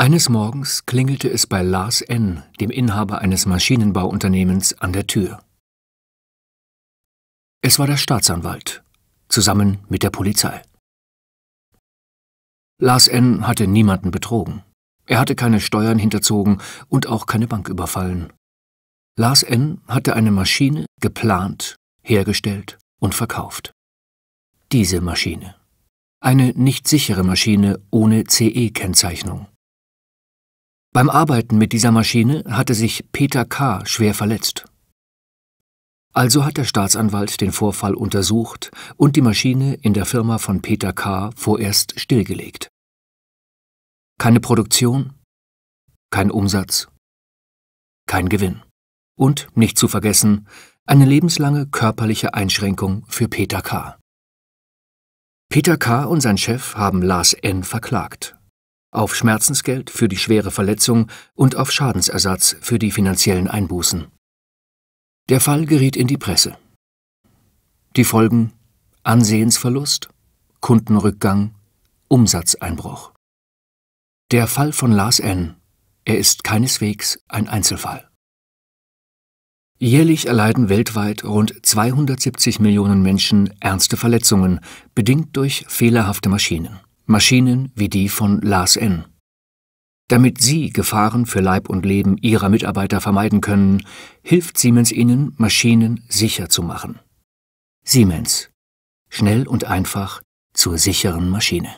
Eines Morgens klingelte es bei Lars N., dem Inhaber eines Maschinenbauunternehmens, an der Tür. Es war der Staatsanwalt, zusammen mit der Polizei. Lars N. hatte niemanden betrogen. Er hatte keine Steuern hinterzogen und auch keine Bank überfallen. Lars N. hatte eine Maschine geplant, hergestellt und verkauft. Diese Maschine. Eine nicht sichere Maschine ohne CE-Kennzeichnung. Beim Arbeiten mit dieser Maschine hatte sich Peter K. schwer verletzt. Also hat der Staatsanwalt den Vorfall untersucht und die Maschine in der Firma von Peter K. vorerst stillgelegt. Keine Produktion, kein Umsatz, kein Gewinn und, nicht zu vergessen, eine lebenslange körperliche Einschränkung für Peter K. Peter K. und sein Chef haben Lars N. verklagt auf Schmerzensgeld für die schwere Verletzung und auf Schadensersatz für die finanziellen Einbußen. Der Fall geriet in die Presse. Die Folgen Ansehensverlust, Kundenrückgang, Umsatzeinbruch. Der Fall von Lars N. Er ist keineswegs ein Einzelfall. Jährlich erleiden weltweit rund 270 Millionen Menschen ernste Verletzungen, bedingt durch fehlerhafte Maschinen. Maschinen wie die von Lars N. Damit sie Gefahren für Leib und Leben ihrer Mitarbeiter vermeiden können, hilft Siemens ihnen, Maschinen sicher zu machen. Siemens. Schnell und einfach zur sicheren Maschine.